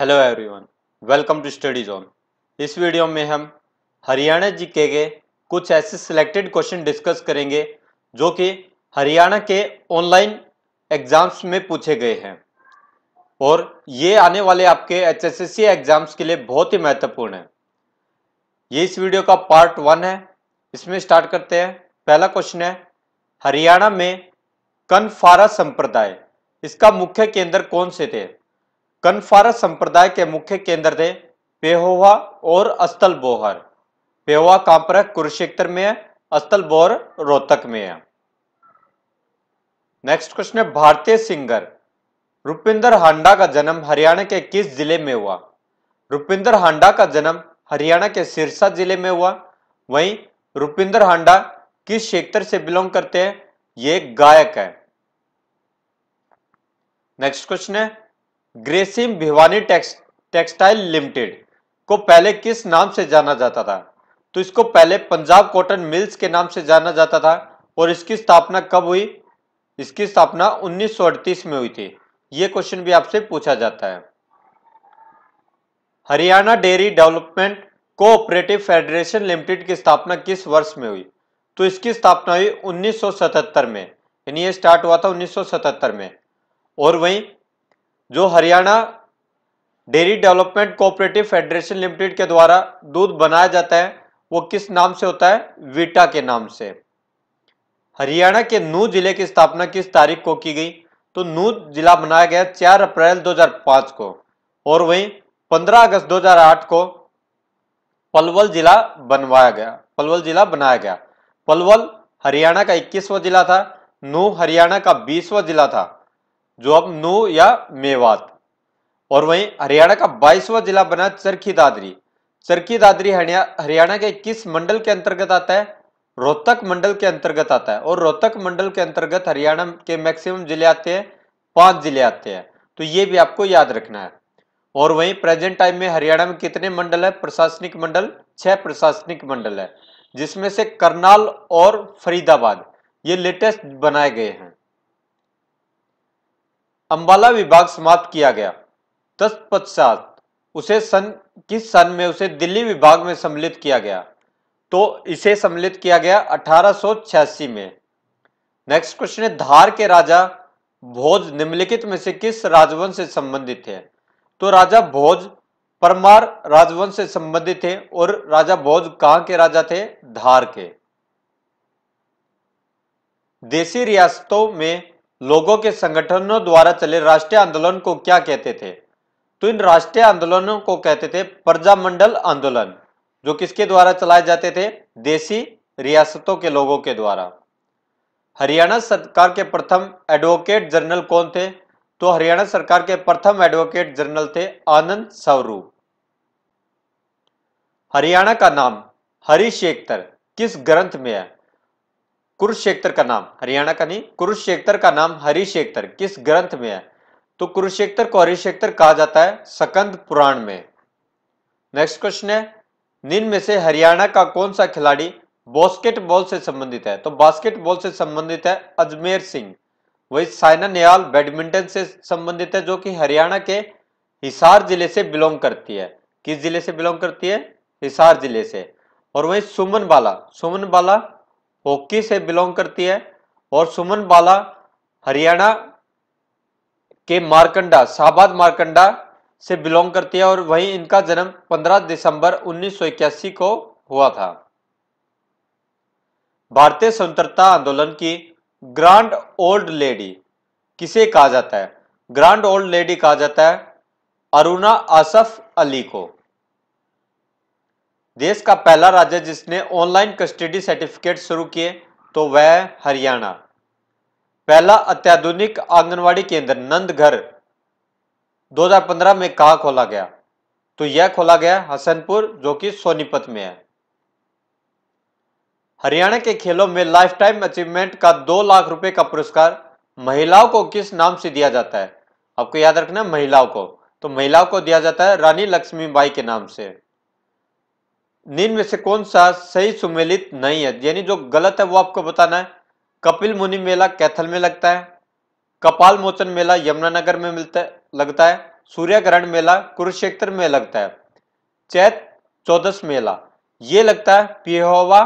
hello everyone welcome to study zone इस video में हम हरियाणा जी के कुछ ऐसे सिलेक्टेड क्वेश्चन डिस्कस करेंगे जो कि हरियाणा के ऑनलाइन एग्जाम्स में पूछे गए हैं और ये आने वाले आपके एचएसएससी एग्जाम्स के लिए बहुत ही महत्वपूर्ण है ये इस वीडियो का पार्ट वन है इसमें स्टार्ट करते हैं पहला क्वेश्चन है हरियाणा में कनफारा संप्रदाय इसका मुख्य केंद्र कौन से थे कनफारा संप्रदाय के मुख्य केंद्र थे पेहोवा और अस्तल बोहर पेहोवा कांपरा कुरुक्षेत्र में है अस्तल बोहर रोहतक में है नेक्स्ट क्वेश्चन है भारतीय सिंगर रुपिंदर हांडा का जन्म हरियाणा के किस जिले में हुआ रुपिंदर हांडा का जन्म हरियाणा के सिरसा जिले में हुआ वहीं रुपिंदर हांडा किस क्षेत्र से बिलोंग करते हैं ये गायक है नेक्स्ट क्वेश्चन है ग्रेसिम भिवानी टेक्स टेक्सटाइल लिमिटेड को पहले किस नाम से जाना जाता था तो इसको पहले पंजाब कॉटन मिल्स के नाम से जाना जाता था और इसकी स्थापना कब हुई इसकी स्थापना उन्नीस में हुई थी ये क्वेश्चन भी आपसे पूछा जाता है Haryana dairy development cooperative federation limited की स्थापना किस वर्ष में हुई तो इसकी स्थापना हुई 1977 में यानी ये स्टार्ट हुआ था 1977 में और वहीं जो Haryana dairy development cooperative federation limited के द्वारा दूध बनाया जाता है वो किस नाम से होता है वीटा के नाम से हरियाणा के नू जिले की स्थापना किस तारीख को की गई तो नू जिला बनाया गया 4 अप्रैल 2005 को और वहीं 15 अगस्त 2008 को पलवल जिला बनवाया गया पलवल जिला बनाया गया पलवल हरियाणा का इक्कीसवा जिला था नू हरियाणा का बीसवा जिला था जो अब नू या मेवात और वहीं हरियाणा का बाईसवा जिला बना चरखी दादरी चरखी दादरी हरियाणा के किस मंडल के अंतर्गत आता है रोहतक मंडल के अंतर्गत आता है और रोहतक मंडल के अंतर्गत हरियाणा के मैक्सिमम जिले आते हैं पांच जिले आते हैं तो ये भी आपको याद रखना है और वहीं प्रेजेंट टाइम में हरियाणा में कितने मंडल है प्रशासनिक मंडल छह प्रशासनिक मंडल है जिसमें से करनाल और फरीदाबाद ये लेटेस्ट बनाए गए हैं अम्बाला विभाग समाप्त किया गया तत्पश्चात उसे सन किस सन में उसे दिल्ली विभाग में सम्मिलित किया गया तो इसे सम्मिलित किया गया 1886 में नेक्स्ट क्वेश्चन है धार के राजा भोज निम्नलिखित में से किस राजवंश से संबंधित थे तो राजा भोज परमार राजवंश से संबंधित थे और राजा भोज कहां के राजा थे धार के देशी रियासतों में लोगों के संगठनों द्वारा चले राष्ट्रीय आंदोलन को क्या कहते थे तो इन राष्ट्रीय आंदोलनों को कहते थे प्रजामंडल आंदोलन जो किसके द्वारा चलाए जाते थे देसी रियासतों के लोगों के द्वारा हरियाणा सरकार के प्रथम एडवोकेट जनरल कौन थे तो हरियाणा सरकार के प्रथम एडवोकेट जनरल थे आनंद स्वरूप हरियाणा का नाम हरिशेखर किस ग्रंथ में है कुरुक्षेत्र का नाम हरियाणा का नहीं कुरुक्षेत्र का नाम हरिशेखर किस ग्रंथ में है तो कुरुक्षेत्र को हरिशेखर कहा जाता है सकंद पुराण में नेक्स्ट क्वेश्चन है निन में से हरियाणा का कौन सा खिलाड़ी बॉस्केटबॉल से संबंधित है तो बास्केटबॉल से संबंधित है अजमेर सिंह वही साइना नेहाल बैडमिंटन से संबंधित है जो कि हरियाणा के हिसार जिले से बिलोंग करती है किस जिले से बिलोंग करती है हिसार जिले से और वही सुमन बाला सुमन बाला हॉकी से बिलोंग करती है और सुमन बाला हरियाणा के मारकंडा शाहबाद मारकंडा से बिलोंग करती है और वहीं इनका जन्म 15 दिसंबर उन्नीस को हुआ था भारतीय स्वतंत्रता आंदोलन की ग्रांड ओल्ड लेडी किसे कहा जाता है ग्रांड ओल्ड लेडी कहा जाता है अरुणा आसफ अली को देश का पहला राज्य जिसने ऑनलाइन कस्टडी सर्टिफिकेट शुरू किए तो वह हरियाणा पहला अत्याधुनिक आंगनवाड़ी केंद्र नंदघर 2015 में कहा खोला गया तो यह खोला गया हसनपुर जो कि सोनीपत में है हरियाणा के खेलों में लाइफ टाइम अचीवमेंट का दो लाख रुपए का पुरस्कार महिलाओं को किस नाम से दिया जाता है आपको याद रखना महिलाओं को तो महिलाओं को दिया जाता है रानी लक्ष्मीबाई के नाम से निम्न से कौन सा सही सुमेलित नहीं है यानी जो गलत है वो आपको बताना है कपिल मुनि मेला कैथल में लगता है कपाल मोचन मेला यमुनानगर में मिलता लगता है सूर्य ग्रहण मेला कुरुक्षेत्र में लगता है चैत चौदस मेला ये लगता है पिहोवा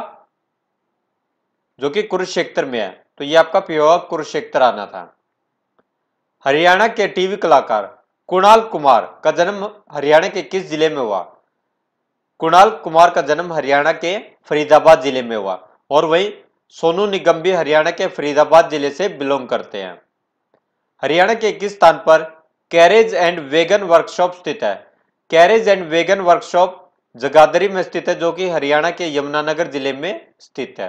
जो कि कुरुक्षेत्र में है तो ये आपका पिहोवा कुरुक्षेत्र आना था हरियाणा के टीवी कलाकार कुणाल कुमार का जन्म हरियाणा के किस जिले में हुआ कुणाल कुमार का जन्म हरियाणा के फरीदाबाद जिले में हुआ और वही सोनू निगम भी हरियाणा के फरीदाबाद जिले से बिलोंग करते हैं हरियाणा के किस स्थान पर कैरेज एंड वेगन वर्कशॉप स्थित है carriage and wagon workshop Jagadhri में स्थित है जो कि हरियाणा के यमुनानगर जिले में स्थित है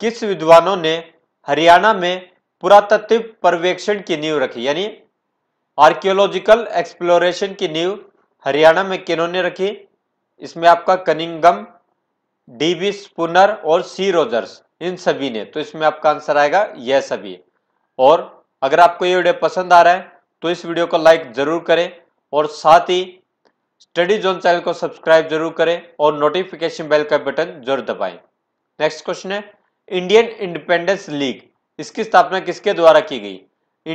किस विद्वानों ने हरियाणा में पुरातत्व पर्यवेक्षण की नींव रखी यानी आर्कियोलॉजिकल एक्सप्लोरेशन की नींव हरियाणा में किन्होंने रखी इसमें आपका कनिंगम डीबी स्पुनर और सी रोजर्स इन सभी ने तो इसमें आपका आंसर आएगा यह सभी और अगर आपको ये वीडियो पसंद आ रहा है तो इस वीडियो को लाइक जरूर करें और साथ ही स्टडी जोन चैनल को सब्सक्राइब जरूर करें और नोटिफिकेशन बेल का बटन जरूर दबाएं नेक्स्ट क्वेश्चन है इंडियन इंडिपेंडेंस लीग इसकी स्थापना किसके द्वारा की गई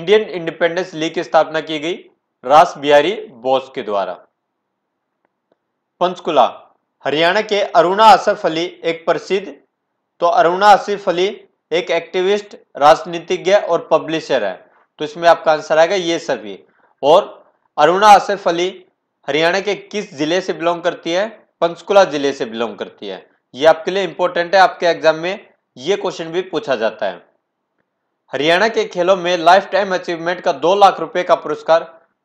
इंडियन इंडिपेंडेंस लीग की स्थापना की गई रास बिहारी बोस के द्वारा पंचकुला हरियाणा के अरुणा आसफ अली एक प्रसिद्ध तो अरुणा आसिफ अली एक एक्टिविस्ट राजनीतिज्ञ और पब्लिशर है तो इसमें आपका आंसर आएगा ये सभी और अरुणा आसिफ अली हरियाणा के किस जिले से बिलोंग करती है पंचकुला जिले से बिलोंग करती है ये आपके लिए इंपॉर्टेंट है आपके एग्जाम में ये क्वेश्चन भी पूछा जाता है हरियाणा के खेलों में लाइफ टाइम अचीवमेंट का दो लाख रुपए का पुरस्कार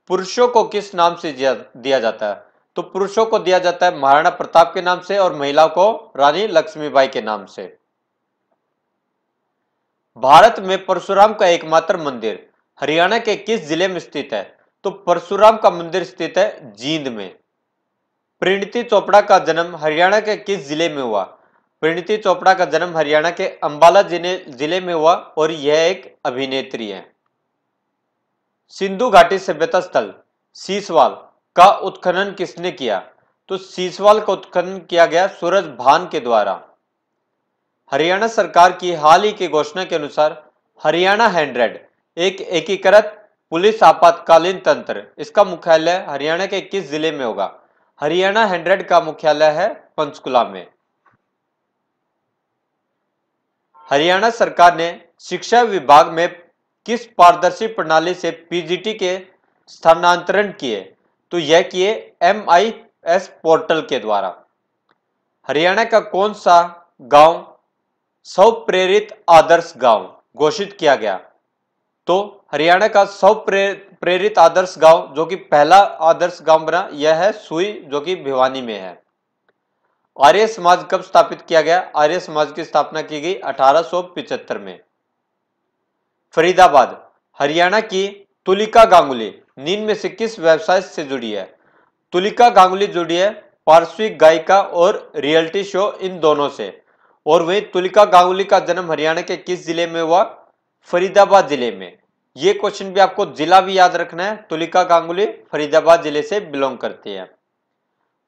पुरुषों को किस नाम से दिया जाता है तो पुरुषों को दिया जाता है महाराणा प्रताप के नाम से और महिलाओं को रानी लक्ष्मीबाई के नाम से भारत में परशुराम का एकमात्र मंदिर हरियाणा के किस जिले में स्थित है तो परशुराम का मंदिर स्थित है जींद में प्रणति चोपड़ा का जन्म हरियाणा के किस जिले में हुआ प्रणति चोपड़ा का जन्म हरियाणा के अंबाला जिले में हुआ और यह एक अभिनेत्री है सिंधु घाटी सभ्यता स्थल सीसवाल का उत्खनन किसने किया तो सीसवाल का उत्खनन किया गया सूरज भान के द्वारा हरियाणा सरकार की हाल ही की घोषणा के अनुसार हरियाणा हैंड्रेड एक एकीकृत पुलिस आपातकालीन तंत्र इसका मुख्यालय हरियाणा के किस जिले में होगा हरियाणा हैंड्रेड का मुख्यालय है पंचकुला में हरियाणा सरकार ने शिक्षा विभाग में किस पारदर्शी प्रणाली से पीजीटी के स्थानांतरण किए तो यह किए एम आई एस पोर्टल के द्वारा हरियाणा का कौन सा गांव सौ प्रेरित आदर्श गांव घोषित किया गया तो हरियाणा का सौ प्रेरित आदर्श गांव जो कि पहला आदर्श गांव बना यह है सुई जो कि भिवानी में है आर्य समाज कब स्थापित किया गया आर्य समाज की स्थापना की गई अठारह में फरीदाबाद हरियाणा की तुलिका गांगुली निम्न में से किस व्यवसाय से जुड़ी है तुलिका गांगुली जुड़ी है पार्श्विक गायिका और रियलिटी शो इन दोनों से और वही तुलिका गांगुली का जन्म हरियाणा के किस जिले में हुआ फरीदाबाद जिले में ये क्वेश्चन भी आपको जिला भी याद रखना है तुलिका गांगुली फरीदाबाद जिले से बिलोंग करती है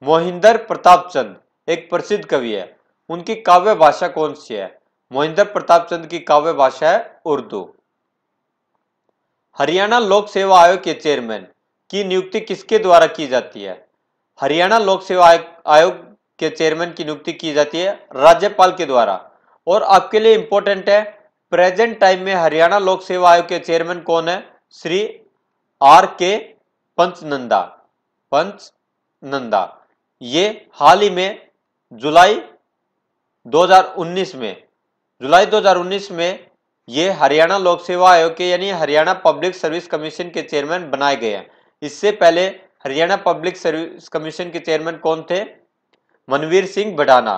मोहिंदर प्रताप चंद एक प्रसिद्ध कवि है उनकी काव्य भाषा कौन सी है मोहिंदर प्रताप चंद की काव्य भाषा है उर्दू हरियाणा लोक सेवा आयोग के चेयरमैन की नियुक्ति किसके द्वारा की जाती है हरियाणा लोक सेवा आयोग के चेयरमैन की नियुक्ति की जाती है राज्यपाल के द्वारा और आपके लिए इंपॉर्टेंट है प्रेजेंट टाइम में हरियाणा लोक सेवा आयोग के चेयरमैन कौन है श्री आर के पंचनंदा पंचनंदा ये हाल ही में जुलाई 2019 में जुलाई 2019 में ये हरियाणा लोक सेवा आयोग के यानी हरियाणा पब्लिक सर्विस कमीशन के चेयरमैन बनाए गए हैं इससे पहले हरियाणा पब्लिक सर्विस कमीशन के चेयरमैन कौन थे मनवीर सिंह भडाना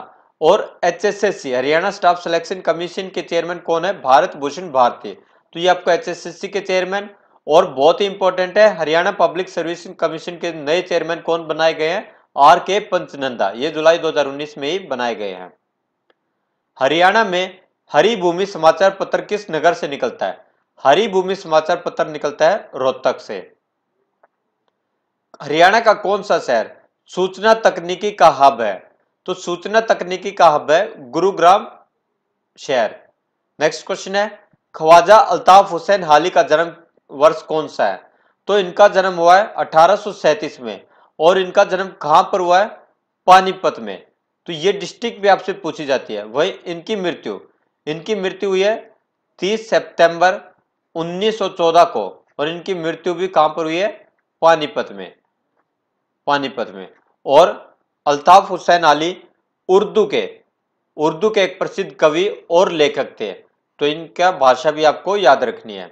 और HSSC Haryana staff selection commission के चेयरमैन कौन है भारत भूषण भारती तो ये आपको एचएसएससी के चेयरमैन और बहुत ही इंपॉर्टेंट है हरियाणा पब्लिक सर्विस कमीशन के नए चेयरमैन कौन बनाए गए हैं आर के पंचनंदा ये जुलाई 2019 में ही बनाए गए हैं हरियाणा में हरी भूमि समाचार पत्र किस नगर से निकलता है हरी भूमि समाचार पत्र निकलता है रोहतक से हरियाणा का कौन सा शहर सूचना तकनीकी का हब है तो सूचना तकनीकी का हब है गुरुग्राम शहर नेक्स्ट क्वेश्चन है ख्वाजा अल्ताफ हुसैन हाली का जन्म वर्ष कौन सा है तो इनका जन्म हुआ है अठारह में और इनका जन्म कहां पर हुआ है पानीपत में तो ये डिस्ट्रिक्ट भी आपसे पूछी जाती है वही इनकी मृत्यु इनकी मृत्यु हुई है 30 सितंबर 1914 को और इनकी मृत्यु भी कहां पर हुई है पानीपत में पानीपत में और अल्ताफ हुसैन अली उर्दू के उर्दू के एक प्रसिद्ध कवि और लेखक थे तो इनका भाषा भी आपको याद रखनी है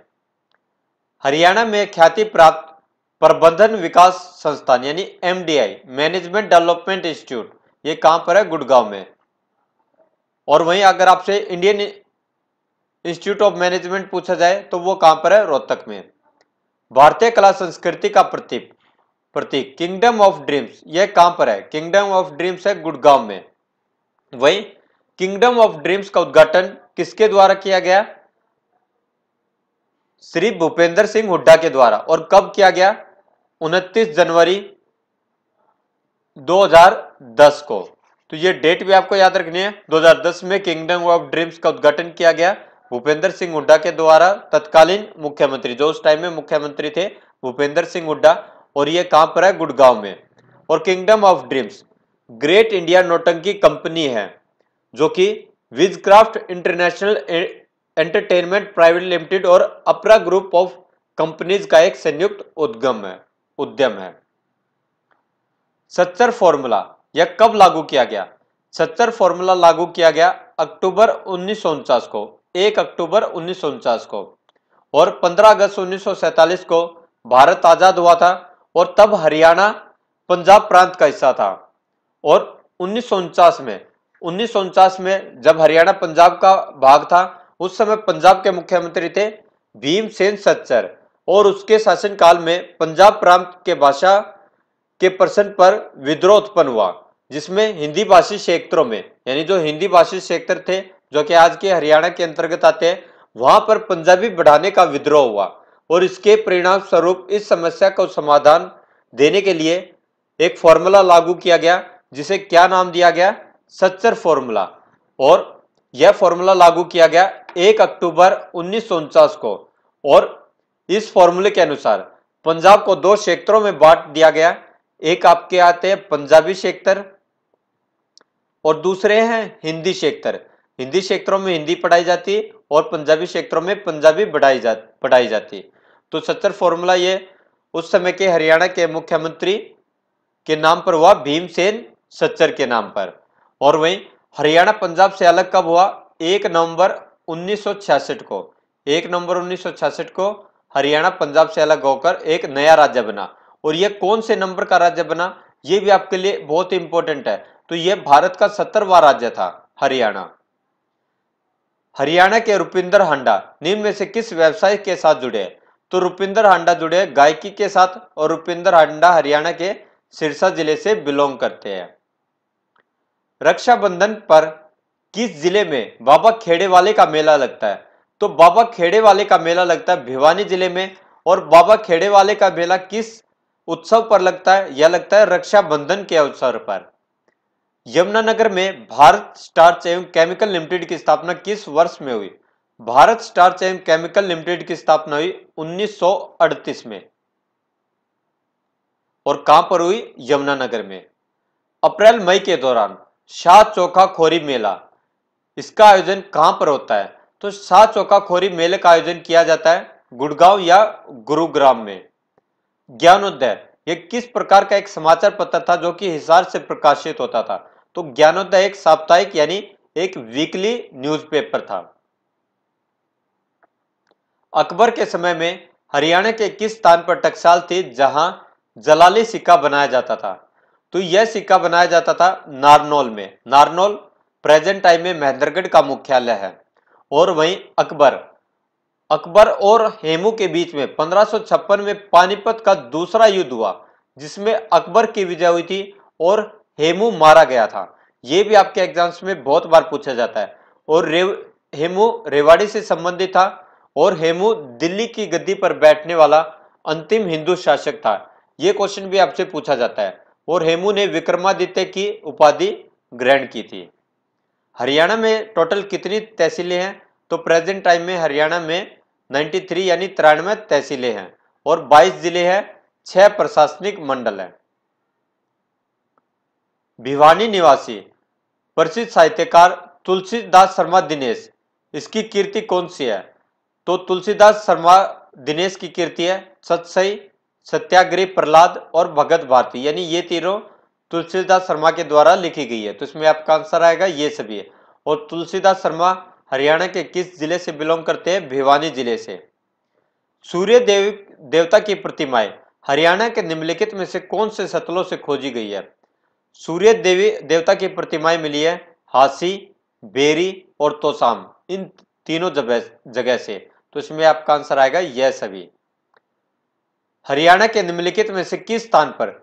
हरियाणा में ख्याति प्राप्त प्रबंधन विकास संस्थान यानी एमडीआई मैनेजमेंट डेवलपमेंट इंस्टीट्यूट ये कहां पर है गुड़गांव में और वहीं अगर आपसे इंडियन इंस्टीट्यूट ऑफ मैनेजमेंट पूछा जाए तो वो कहां पर है रोहतक में भारतीय कला संस्कृति का प्रतीक प्रतीक किंगडम ऑफ ड्रीम्स यह कहां पर है किंगडम ऑफ ड्रीम्स है गुड़गांव में वहीं किंगडम ऑफ ड्रीम्स का उद्घाटन किसके द्वारा किया गया श्री भूपेंद्र सिंह हुड्डा के द्वारा और कब किया गया उनतीस जनवरी 2010 को तो ये डेट भी आपको याद रखनी है 2010 में किंगडम ऑफ ड्रीम्स का उद्घाटन किया गया भूपेंद्र सिंह हुड्डा के द्वारा तत्कालीन मुख्यमंत्री जो उस टाइम में मुख्यमंत्री थे भूपेंद्र सिंह हुड्डा और ये कहां पर है गुड़गांव में और kingdom of dreams great India Nautanki company है जो कि Wizcraft international entertainment private limited और अपरा ग्रुप ऑफ कंपनीज का एक संयुक्त उद्गम है उद्यम है सत्तर फॉर्मूला यह कब लागू किया गया सत्तर फॉर्मूला लागू किया गया अक्टूबर उन्नीस को एक अक्टूबर उन्नीस को और 15 अगस्त 1947 को भारत आजाद हुआ था और तब हरियाणा पंजाब प्रांत का हिस्सा था और उन्नीस में उन्नीस में जब हरियाणा पंजाब का भाग था उस समय पंजाब के मुख्यमंत्री थे भीमसेन सच्चर और उसके शासनकाल में पंजाब प्रांत के भाषा के प्रश्न पर विद्रोह उत्पन्न हुआ जिसमें हिंदी भाषी क्षेत्रों में यानी जो हिंदी भाषी क्षेत्र थे जो कि आज के हरियाणा के अंतर्गत आते हैं वहां पर पंजाबी बढ़ाने का विद्रोह हुआ और इसके परिणाम स्वरूप इस समस्या को समाधान देने के लिए एक फॉर्मूला लागू किया गया जिसे क्या नाम दिया गया सच्चर फॉर्मूला और यह फॉर्मूला लागू किया गया एक अक्टूबर उन्नीस को और इस फॉर्मूले के अनुसार पंजाब को दो क्षेत्रों में बांट दिया गया एक आपके आते हैं पंजाबी क्षेत्र और दूसरे हैं हिंदी क्षेत्र हिंदी क्षेत्रों में हिंदी पढ़ाई जाती है और पंजाबी क्षेत्रों में पंजाबी पढ़ाई जा पढ़ाई जाती है तो सत्तर फॉर्मूला ये उस समय के हरियाणा के मुख्यमंत्री के नाम पर हुआ भीमसेन सच्चर के नाम पर और वहीं हरियाणा पंजाब से अलग कब हुआ एक नवंबर 1966 को एक नवंबर 1966 को हरियाणा पंजाब से अलग होकर एक नया राज्य बना और यह कौन से नंबर का राज्य बना यह भी आपके लिए बहुत इंपॉर्टेंट है तो यह भारत का सत्तरवा राज्य था हरियाणा हरियाणा के रुपिंदर हांडा निम्न में से किस व्यवसाय के साथ जुड़े तो रुपिंदर हांडा जुड़े गायकी के साथ और रुपिंदर हांडा हरियाणा के सिरसा जिले से बिलोंग करते हैं रक्षाबंधन पर किस जिले में बाबा खेड़े वाले का मेला लगता है तो बाबा खेड़े वाले का मेला लगता है भिवानी जिले में और बाबा खेड़े वाले का मेला किस उत्सव पर लगता है या लगता है रक्षाबंधन के अवसर पर यमुनानगर में भारत स्टार्च एवं केमिकल लिमिटेड की स्थापना किस वर्ष में हुई भारत स्टार्च एवं केमिकल लिमिटेड की स्थापना हुई 1938 में और कहां पर हुई यमुनानगर में अप्रैल मई के दौरान शाह चौखा खोरी मेला इसका आयोजन कहां पर होता है तो शाह चौखा खोरी मेले का आयोजन किया जाता है गुड़गांव या गुरुग्राम में ज्ञानोदय ये किस प्रकार का एक समाचार पत्र था जो कि हिसार से प्रकाशित होता था तो ज्ञानोदय एक साप्ताहिक यानी एक वीकली न्यूज़पेपर था अकबर के समय में हरियाणा के किस स्थान पर टकसाल थी जहां जलाली सिक्का बनाया जाता था तो यह सिक्का बनाया जाता था नारनौल में नारनौल प्रेजेंट टाइम में महेंद्रगढ़ का मुख्यालय है और वहीं अकबर अकबर और हेमू के बीच में पंद्रह में पानीपत का दूसरा युद्ध हुआ जिसमें अकबर की विजय हुई थी और हेमू मारा गया था ये भी आपके एग्जाम्स में बहुत बार पूछा जाता है और रेव हेमू रेवाड़ी से संबंधित था और हेमू दिल्ली की गद्दी पर बैठने वाला अंतिम हिंदू शासक था ये क्वेश्चन भी आपसे पूछा जाता है और हेमू ने विक्रमादित्य की उपाधि ग्रहण की थी हरियाणा में टोटल कितनी तहसीलें हैं तो प्रेजेंट टाइम में हरियाणा में 93 यानी तिरानवे तहसीलें हैं और 22 जिले हैं छह प्रशासनिक मंडल हैं भिवानी निवासी प्रसिद्ध साहित्यकार तुलसीदास शर्मा दिनेश इसकी कीर्ति कौन सी है तो तुलसीदास शर्मा दिनेश की कीर्ति है सतसई सत्याग्रह प्रहलाद और भगत भारती यानी ये तीनों तुलसीदास शर्मा के द्वारा लिखी गई है तो इसमें आपका आंसर आएगा ये सभी है और तुलसीदास शर्मा हरियाणा के किस जिले से बिलोंग करते हैं भिवानी जिले से सूर्य देव देवता की प्रतिमाएं हरियाणा के निम्नलिखित में से कौन से सतलों से खोजी गई है सूर्य देवी देवता की प्रतिमाएं मिली है हासी बेरी और तोसाम इन तीनों जगह से तो इसमें आपका आंसर आएगा यह सभी हरियाणा के निम्नलिखित में से किस स्थान पर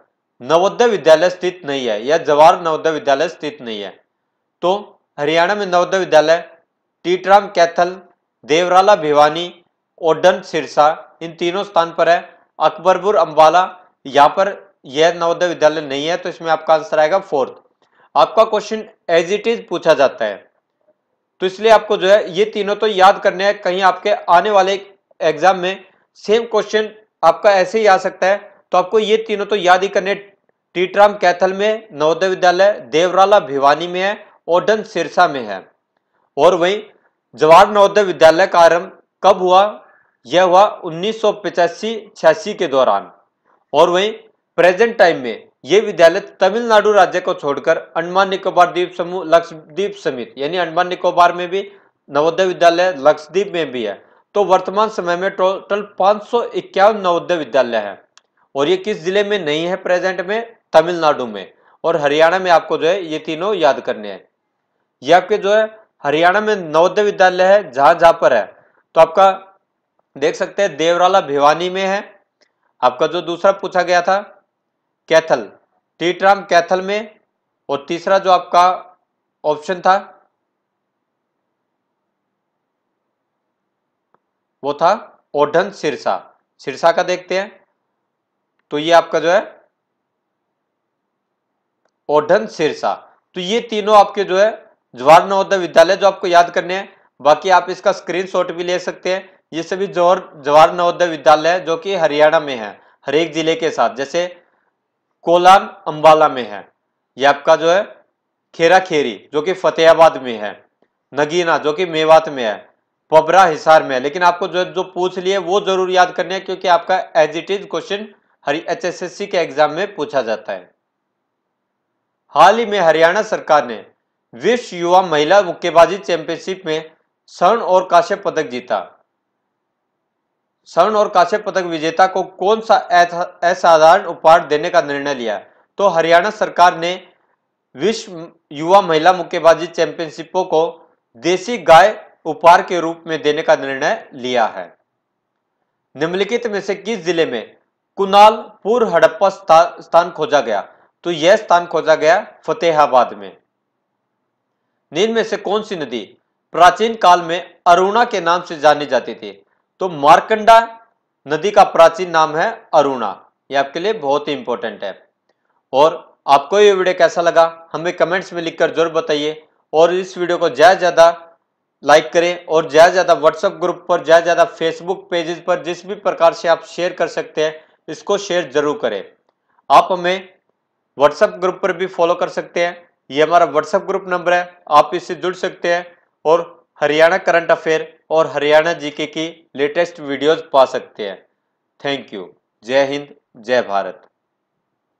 नवोदय विद्यालय स्थित नहीं है या जवाहर नवोदय विद्यालय स्थित नहीं है तो हरियाणा में नवोदय विद्यालय टीटराम कैथल देवराला भिवानी ओडन सिरसा इन तीनों स्थान पर है अकबरपुर अंबाला यहाँ पर यह नवोदय विद्यालय नहीं है तो इसमें आपका आंसर आएगा फोर्थ आपका क्वेश्चन एज इट इज पूछा जाता है तो इसलिए आपको जो है ये तीनों तो याद करने हैं कहीं आपके आने वाले एग्जाम में सेम क्वेश्चन आपका ऐसे ही आ सकता है तो आपको ये तीनों तो याद ही करने टीटराम कैथल में नवोदय विद्यालय देवराला भिवानी में है ओडन सिरसा में है और वहीं जवाहर नवोदय विद्यालय का आरंभ कब हुआ यह हुआ उन्नीस सौ के दौरान और वहीं प्रेजेंट टाइम में यह विद्यालय तमिलनाडु राज्य को छोड़कर अंडमान निकोबार द्वीप समूह लक्षद्वीप समेत यानी अंडमान निकोबार में भी नवोदय विद्यालय लक्षद्वीप में भी है तो वर्तमान समय में टोटल पांच नवोदय विद्यालय है और ये किस जिले में नहीं है प्रेजेंट में तमिलनाडु में और हरियाणा में आपको जो है ये तीनों याद करने हैं ये आपके जो है हरियाणा में नवोदय विद्यालय है जहां जहां पर है तो आपका देख सकते हैं देवराला भिवानी में है आपका जो दूसरा पूछा गया था कैथल टीटराम कैथल में और तीसरा जो आपका ऑप्शन था वो था ओढ़न सिरसा सिरसा का देखते हैं तो ये आपका जो है ओढ़न सिरसा तो ये तीनों आपके जो है जवाहर नवोदय विद्यालय जो आपको याद करने हैं बाकी आप इसका स्क्रीनशॉट भी ले सकते हैं ये सभी जवाहर जवाहर नवोदय विद्यालय जो कि हरियाणा में है हर एक जिले के साथ जैसे कोलान अंबाला में है ये आपका जो है खेरा खेरी जो कि फतेहाबाद में है नगीना जो कि मेवात में है पबरा हिसार में है लेकिन आपको जो जो पूछ लिए वो जरूर याद करने हैं क्योंकि आपका एज इट इज क्वेश्चन हरी एच के एग्जाम में पूछा जाता है हाल ही में हरियाणा सरकार ने विश्व युवा महिला मुक्केबाजी चैंपियनशिप में स्वर्ण और काश्य पदक जीता स्वर्ण और काश्य पदक विजेता को कौन सा असाधारण उपहार देने का निर्णय लिया तो हरियाणा सरकार ने विश्व युवा महिला मुक्केबाजी चैंपियनशिपों को देसी गाय उपहार के रूप में देने का निर्णय लिया है निम्नलिखित में से किस जिले में कुनाल पूर्व हड़प्पा स्थान खोजा गया तो यह स्थान खोजा गया फतेहाबाद में नील में से कौन सी नदी प्राचीन काल में अरुणा के नाम से जानी जाती थी तो मार्कंडा नदी का प्राचीन नाम है अरुणा ये आपके लिए बहुत ही इंपॉर्टेंट है और आपको ये वीडियो कैसा लगा हमें कमेंट्स में लिखकर जरूर बताइए और इस वीडियो को ज़्यादा ज़्यादा लाइक करें और ज़्यादा ज़्यादा व्हाट्सएप ग्रुप पर ज़्यादा ज़्यादा फेसबुक पेजेस पर जिस भी प्रकार से आप शेयर कर सकते हैं इसको शेयर जरूर करें आप हमें व्हाट्सएप ग्रुप पर भी फॉलो कर सकते हैं ये हमारा व्हाट्सएप ग्रुप नंबर है आप इससे जुड़ सकते हैं और हरियाणा करंट अफेयर और हरियाणा जीके की लेटेस्ट वीडियोज पा सकते हैं थैंक यू जय हिंद जय भारत